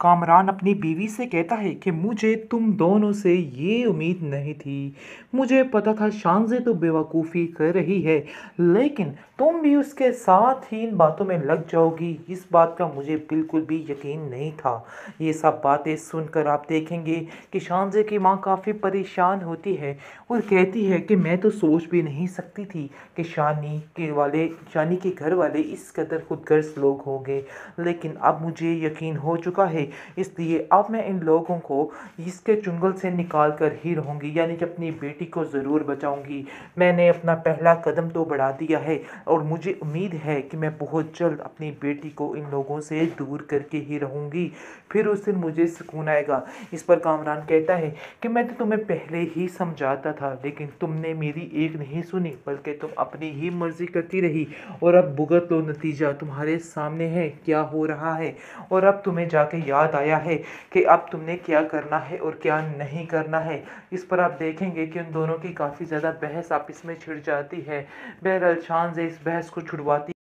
कामरान अपनी बीवी से कहता है कि मुझे तुम दोनों से ये उम्मीद नहीं थी मुझे पता था शानजे तो बेवकूफ़ी कर रही है लेकिन तुम भी उसके साथ ही इन बातों में लग जाओगी इस बात का मुझे बिल्कुल भी यकीन नहीं था ये सब बातें सुनकर आप देखेंगे कि शानजे की माँ काफ़ी परेशान होती है और कहती है कि मैं तो सोच भी नहीं सकती थी कि शानी के वाले शानी के घर वाले इस कदर खुदगर्ज लोग होंगे लेकिन अब मुझे यकीन हो चुका है इसलिए अब मैं इन लोगों को इसके चुंगल से निकाल कर ही रहूँगी यानी कि अपनी बेटी को ज़रूर बचाऊँगी मैंने अपना पहला कदम तो बढ़ा दिया है और मुझे उम्मीद है कि मैं बहुत जल्द अपनी बेटी को इन लोगों से दूर करके ही रहूँगी फिर उस दिन मुझे सुकून आएगा इस पर कामरान कहता है कि मैं तो तुम्हें पहले ही समझाता था लेकिन तुमने मेरी एक नहीं सुनी बल्कि तुम अपनी ही मर्ज़ी करती रही और अब भुगत लो नतीजा तुम्हारे सामने है क्या हो रहा है और अब तुम्हें जाके याद याद आया है कि अब तुमने क्या करना है और क्या नहीं करना है इस पर आप देखेंगे कि उन दोनों की काफ़ी ज़्यादा बहस आपस में छिड़ जाती है छान शान इस बहस को छुड़वाती